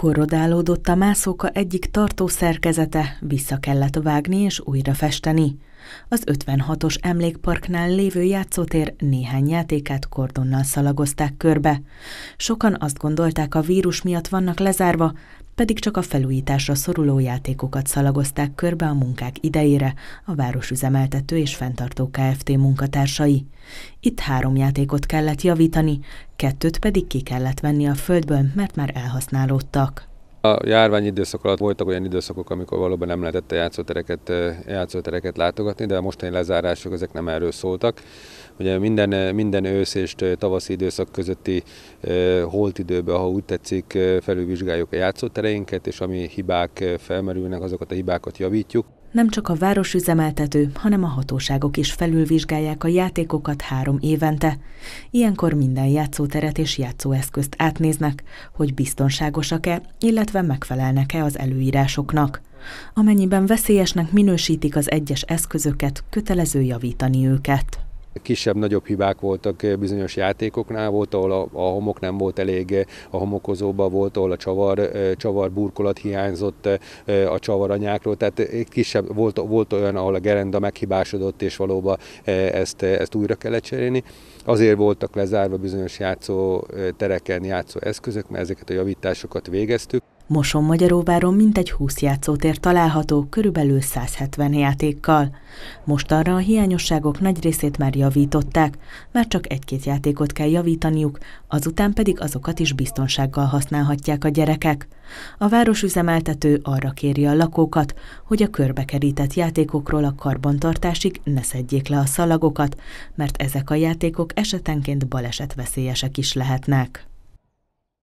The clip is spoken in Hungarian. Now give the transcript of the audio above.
Korrodálódott a mászóka egyik tartó szerkezete, vissza kellett vágni és újra festeni. Az 56-os emlékparknál lévő játszótér néhány játékát kordonnal szalagozták körbe. Sokan azt gondolták, a vírus miatt vannak lezárva, pedig csak a felújításra szoruló játékokat szalagozták körbe a munkák idejére a városüzemeltető és fenntartó Kft. munkatársai. Itt három játékot kellett javítani, kettőt pedig ki kellett venni a földből, mert már elhasználódtak. A járvány időszak alatt voltak olyan időszakok, amikor valóban nem lehetett a játszótereket, játszótereket látogatni, de a mostani lezárások ezek nem erről szóltak. Ugye minden, minden ősz és tavaszi időszak közötti holt időben, ha úgy tetszik, felülvizsgáljuk a játszótereinket, és ami hibák felmerülnek, azokat a hibákat javítjuk. Nem csak a városüzemeltető, hanem a hatóságok is felülvizsgálják a játékokat három évente. Ilyenkor minden játszóteret és játszóeszközt átnéznek, hogy biztonságosak-e, illetve illetve megfelelnek-e az előírásoknak. Amennyiben veszélyesnek minősítik az egyes eszközöket, kötelező javítani őket kisebb-nagyobb hibák voltak eh, bizonyos játékoknál, volt, ahol a, homok nem volt elég eh, a homokozóba, volt, ahol a csavar, eh, csavar burkolat hiányzott a csavaranyákról, tehát kisebb, volt, volt olyan, ahol a gerenda meghibásodott, és valóban ezt, ezt újra kellett cserélni. Azért voltak lezárva bizonyos játszó tereken játszó eszközök, mert ezeket a javításokat végeztük. Moson Magyaróváron mintegy 20 játszótér található, körülbelül 170 játékkal. Mostanra a hiányosságok nagy részét már javították, már csak egy-két játékot kell javítaniuk, azután pedig azokat is biztonsággal használhatják a gyerekek. A városüzemeltető arra kéri a lakókat, hogy a körbekerített játékokról a karbantartásig ne szedjék le a szalagokat, mert ezek a játékok esetenként balesetveszélyesek is lehetnek.